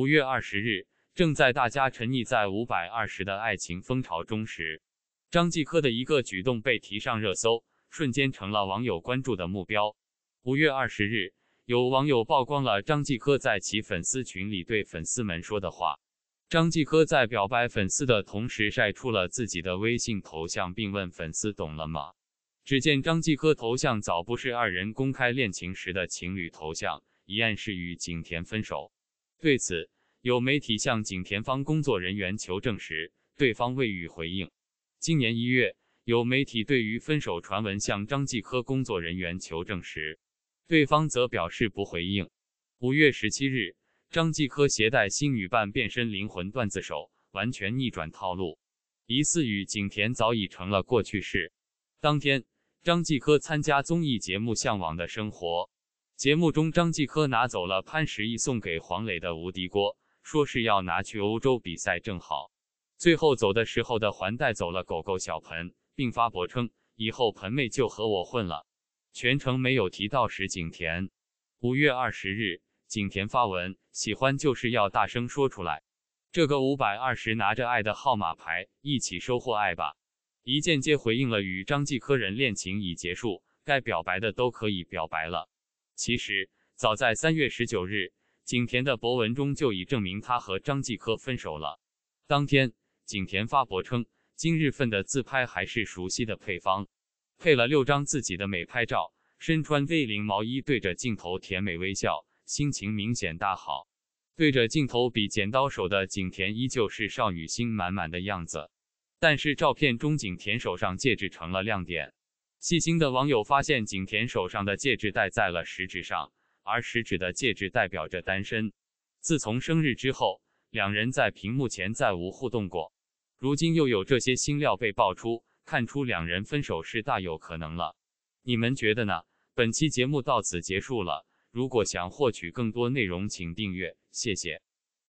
五月二十日，正在大家沉溺在五百二十的爱情风潮中时，张继科的一个举动被提上热搜，瞬间成了网友关注的目标。五月二十日，有网友曝光了张继科在其粉丝群里对粉丝们说的话。张继科在表白粉丝的同时晒出了自己的微信头像，并问粉丝懂了吗？只见张继科头像早不是二人公开恋情时的情侣头像，已暗示与景甜分手。对此，有媒体向景田方工作人员求证时，对方未予回应。今年一月，有媒体对于分手传闻向张继科工作人员求证时，对方则表示不回应。五月十七日，张继科携带新女伴变身灵魂段子手，完全逆转套路，疑似与景田早已成了过去式。当天，张继科参加综艺节目《向往的生活》。节目中，张继科拿走了潘石屹送给黄磊的无敌锅，说是要拿去欧洲比赛。正好，最后走的时候的还带走了狗狗小盆，并发博称：“以后盆妹就和我混了。”全程没有提到石景田。五月二十日，景田发文：“喜欢就是要大声说出来。”这个五百二十拿着爱的号码牌，一起收获爱吧。一间接回应了与张继科人恋情已结束，该表白的都可以表白了。其实早在三月十九日，景甜的博文中就已证明她和张继科分手了。当天，景甜发博称：“今日份的自拍还是熟悉的配方，配了六张自己的美拍照，身穿 V 领毛衣，对着镜头甜美微笑，心情明显大好。对着镜头比剪刀手的景甜依旧是少女心满满的样子，但是照片中景甜手上戒指成了亮点。”细心的网友发现，景甜手上的戒指戴在了食指上，而食指的戒指代表着单身。自从生日之后，两人在屏幕前再无互动过。如今又有这些新料被爆出，看出两人分手是大有可能了。你们觉得呢？本期节目到此结束了。如果想获取更多内容，请订阅，谢谢。